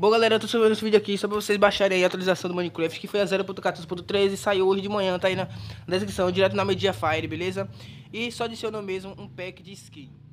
Bom, galera, eu tô subindo esse vídeo aqui só pra vocês baixarem a atualização do Minecraft, que foi a 0.14.3 e saiu hoje de manhã, tá aí na descrição, direto na Media Fire, beleza? E só adicionou mesmo um pack de skin.